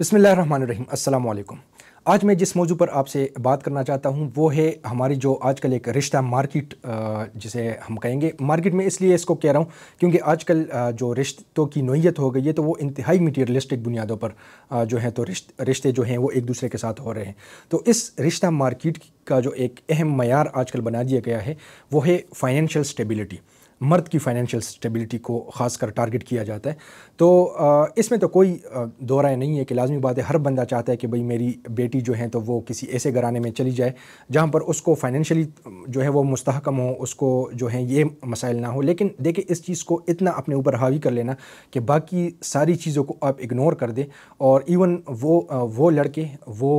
अस्सलाम अल्लाम आज मैं जिस मौजू पर आपसे बात करना चाहता हूँ वो है हमारी जो आजकल एक रिश्ता मार्केट जिसे हम कहेंगे मार्केट में इसलिए इसको कह रहा हूँ क्योंकि आजकल जो रिश्तों की नोयत हो गई है तो वो इंतहाई मटीरियलिस्टिक बुनियादों पर जो है तो रिश्ते जो हैं वो एक दूसरे के साथ हो रहे हैं तो इस रिश्ता मार्किट का जो एक अहम मैार आजकल बना दिया गया है वो है फाइनेंशियल स्टेबिलिटी मर्द की फाइनेंशियल स्टेबिलिटी को खासकर टारगेट किया जाता है तो इसमें तो कोई दो राय नहीं है कि लाजमी बात है हर बंदा चाहता है कि भाई मेरी बेटी जो है तो वो किसी ऐसे घराने में चली जाए जहाँ पर उसको फाइनेंशली जो है वो मुस्तकम हो उसको जो है ये मसाइल ना हो लेकिन देखिए इस चीज़ को इतना अपने ऊपर हावी कर लेना कि बाकी सारी चीज़ों को आप इग्नोर कर दें और इवन वो वो लड़के वो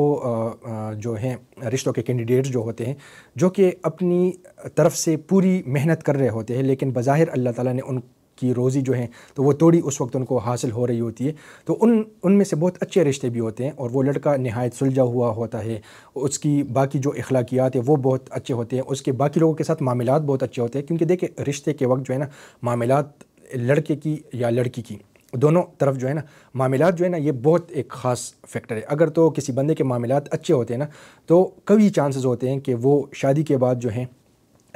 जो हैं रिश्तों के कैंडिडेट्स जो होते हैं जो कि अपनी तरफ से पूरी मेहनत कर रहे होते हैं लेकिन लेकिन बज़ाहिर अल्लाह ताला ने उनकी रोज़ी जो है तो वो थोड़ी उस वक्त उनको हासिल हो रही होती है तो उन उनमें से बहुत अच्छे रिश्ते भी होते हैं और वो लड़का नहायत सुलझा हुआ होता है उसकी बाकी जो अखलाकियात है वो बहुत अच्छे होते हैं उसके बाकी लोगों के साथ मामला बहुत अच्छे होते हैं क्योंकि देखिए रिश्ते के वक्त जो है ना मामला लड़के की या लड़की की दोनों तरफ जो है ना मामला जो है ना ये बहुत एक ख़ास फैक्टर है अगर तो किसी बंदे के मामला अच्छे होते हैं ना तो कभी चांसेस होते हैं कि वो शादी के बाद जो हैं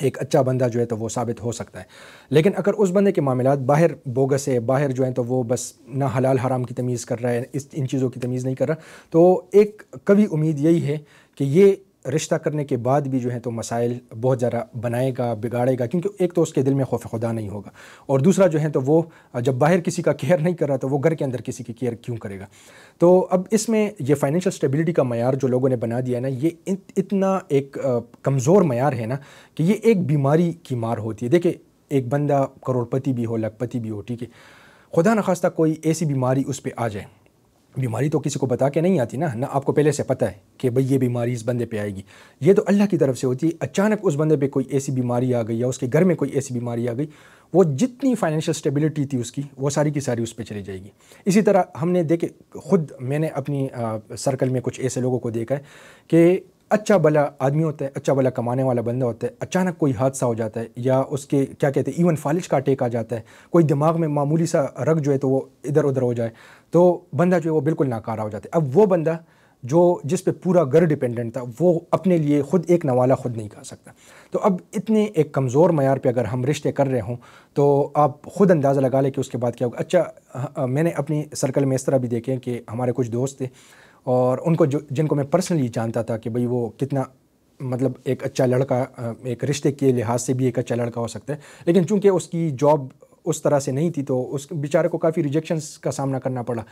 एक अच्छा बंदा जो है तो वो साबित हो सकता है लेकिन अगर उस बंदे के मामला बाहर बोगस है बाहर जो है तो वो बस ना हलाल हराम की तमीज़ कर रहा है इस इन चीज़ों की तमीज़ नहीं कर रहा तो एक कभी उम्मीद यही है कि ये रिश्ता करने के बाद भी जो है तो मसाइल बहुत ज़्यादा बनाएगा बिगाड़ेगा क्योंकि एक तो उसके दिल में खौफ खुदा नहीं होगा और दूसरा जो है तो वो जब बाहर किसी का केयर नहीं कर रहा तो वो घर के अंदर किसी की केयर क्यों करेगा तो अब इसमें ये फाइनेंशियल स्टेबिलिटी का मैार जो लोगों ने बना दिया है ना ये इतना एक कमज़ोर मैार है ना कि ये एक बीमारी की मार होती है देखिए एक बंदा करोड़पति भी हो लखपति भी हो ठीक है खुदा न खास्ता कोई ऐसी बीमारी उस पर आ जाए बीमारी तो किसी को बता के नहीं आती ना ना आपको पहले से पता है कि भाई ये बीमारी इस बंदे पे आएगी ये तो अल्लाह की तरफ से होती है अचानक उस बंदे पे कोई ऐसी बीमारी आ गई या उसके घर में कोई ऐसी बीमारी आ गई वो जितनी फाइनेंशियल स्टेबिलिटी थी उसकी वो सारी की सारी उस पर चली जाएगी इसी तरह हमने देखे खुद मैंने अपनी आ, सर्कल में कुछ ऐसे लोगों को देखा है कि अच्छा भला आदमी होता है अच्छा भला कमाने वाला बंदा होता है अचानक कोई हादसा हो जाता है या उसके क्या कहते हैं इवन फालिश का टेक आ जाता है कोई दिमाग में मामूली सा रग जो है तो वो इधर उधर हो जाए तो बंदा जो है वो बिल्कुल नाकारा हो जाता है अब वो बंदा जो जिस पे पूरा घर डिपेंडेंट था वो अपने लिए ख़ुद एक नवाला ख़ुद नहीं खा सकता तो अब इतने एक कमज़ोर मैार पे अगर हम रिश्ते कर रहे हों तो आप ख़ुद अंदाज़ा लगा लें कि उसके बाद क्या होगा अच्छा मैंने अपनी सर्कल में इस तरह भी देखें कि हमारे कुछ दोस्त थे और उनको जो जिनको मैं पर्सनली जानता था कि भाई वो कितना मतलब एक अच्छा लड़का एक रिश्ते के लिहाज से भी एक अच्छा लड़का हो सकता है लेकिन चूंकि उसकी जॉब उस तरह से नहीं थी तो उस बेचारे को काफ़ी रिजेक्शंस का सामना करना पड़ा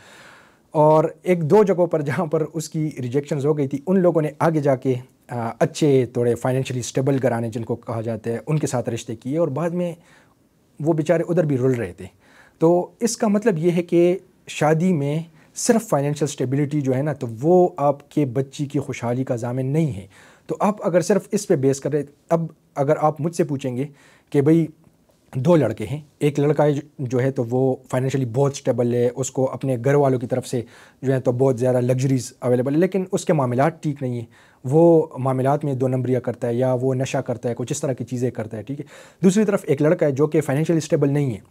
और एक दो जगहों पर जहाँ पर उसकी रिजेक्शंस हो गई थी उन लोगों ने आगे जाके अच्छे थोड़े फाइनेंशियली स्टेबल कराने जिनको कहा जाता है उनके साथ रिश्ते किए और बाद में वो बेचारे उधर भी रुल रहे थे तो इसका मतलब ये है कि शादी में सिर्फ फाइनेंशियल स्टेबिलिटी जो है ना तो वो आपके बच्ची की खुशहाली का जामिन नहीं है तो आप अगर सिर्फ इस पे बेस करें अब अगर आप मुझसे पूछेंगे कि भाई दो लड़के हैं एक लड़का है जो है तो वो फाइनेंशियली बहुत स्टेबल है उसको अपने घर वालों की तरफ से जो है तो बहुत ज़्यादा लग्जरीज़ अवेलेबल है लेकिन उसके मामला ठीक नहीं है वो मामला में दो नंबरिया करता है या वो नशा करता है कुछ इस तरह की चीज़ें करता है ठीक है दूसरी तरफ एक लड़का है जो कि फ़ाइनेंशियली स्टेबल नहीं है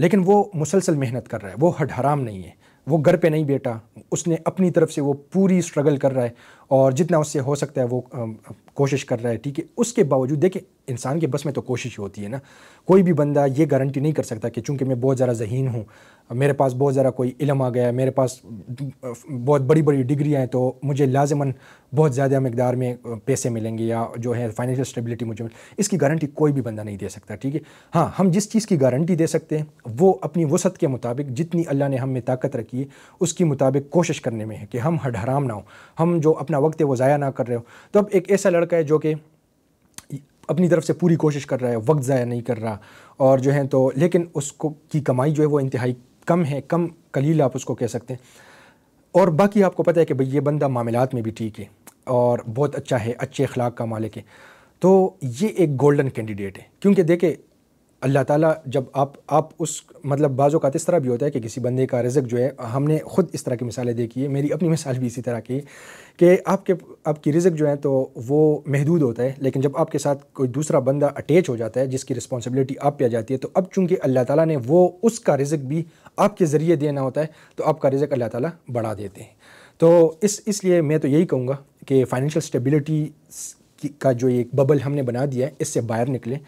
लेकिन वो मुसलसल मेहनत कर रहा है वो हड हराम नहीं है वो घर पे नहीं बैठा उसने अपनी तरफ से वो पूरी स्ट्रगल कर रहा है और जितना उससे हो सकता है वो कोशिश कर रहा है ठीक है उसके बावजूद देखिए इंसान के बस में तो कोशिश होती है ना कोई भी बंदा ये गारंटी नहीं कर सकता कि चूंकि मैं बहुत ज़्यादा जहीन हूँ मेरे पास बहुत ज़्यादा कोई इलम आ गया है मेरे पास बहुत बड़ी बड़ी डिग्रियाँ हैं तो मुझे लाजमन बहुत ज़्यादा मकदार में पैसे मिलेंगे या जो है फाइनेंशियल स्टेबिलिटी मुझे मिल इसकी गारंटी कोई भी बंदा नहीं दे सकता ठीक है हाँ हम जिस चीज़ की गारंटी दे सकते हैं वो अपनी वसत के मुताबिक जितनी अल्लाह ने हम में ताकत रखी है उसके मुताबिक कोशिश करने में है कि हम हडहराम ना हो हम जो अपना वक्त है वो ज़ाया ना कर रहे हो तो अब एक ऐसा लड़का है जो कि अपनी तरफ से पूरी कोशिश कर रहा है वक्त ज़ाया नहीं कर रहा और जो है तो लेकिन उसको की कमाई जो है वो इंतहाई कम है कम कलील आप उसको कह सकते हैं और बाकी आपको पता है कि भाई ये बंदा मामलात में भी ठीक है और बहुत अच्छा है अच्छे अखलाक का मालिक है तो ये एक गोल्डन कैंडिडेट है क्योंकि देखे अल्लाह ताला जब आप आप उस मतलब बाज़ का इस तरह भी होता है कि किसी बंदे का रिजक जो है हमने ख़ुद इस तरह की मिसालें देखी है मेरी अपनी मिसाल भी इसी तरह की कि आपके आपकी रिजक जो है तो वो महदूद होता है लेकिन जब आपके साथ कोई दूसरा बंदा अटैच हो जाता है जिसकी रिस्पॉन्सिबिलिटी आप पे आ जाती है तो अब चूँकि अल्लाह ताला ने वो उसका रिजक भी आपके ज़रिए देना होता है तो आपका रिजक अल्लाह ताला बढ़ा देते हैं तो इस इसलिए मैं तो यही कहूँगा कि फ़ाइनेंशियल स्टेबिलिटी का जो एक बबल हमने बना दिया है इससे बाहर निकले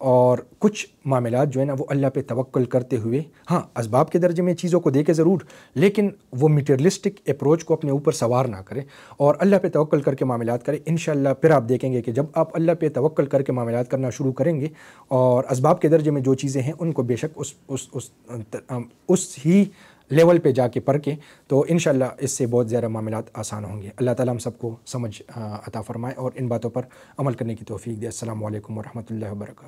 और कुछ मामला जो है ना वो अल्लाह पे तवक्ल करते हुए हाँ इसबाब के दर्जे में चीज़ों को देखे ज़रूर लेकिन वो मटेरियलिस्टिक अप्रोच को अपने ऊपर सवार ना करें और अल्लाह पे तवक्ल करके मामला करें इन फिर आप देखेंगे कि जब आप अल्लाह पे तवक्ल करके मामला करना शुरू करेंगे और इसबाब के दर्जे में जो चीज़ें हैं उनको बेशक उस उस उस उस ही लेवल पे जाके पढ़ के तो इन इससे बहुत ज़्यादा मामला आसान होंगे अल्लाह ताला हम सबको समझ अता फ़रमाए और इन बातों पर अमल करने की तोफ़ी दे असल वरहमल वर्क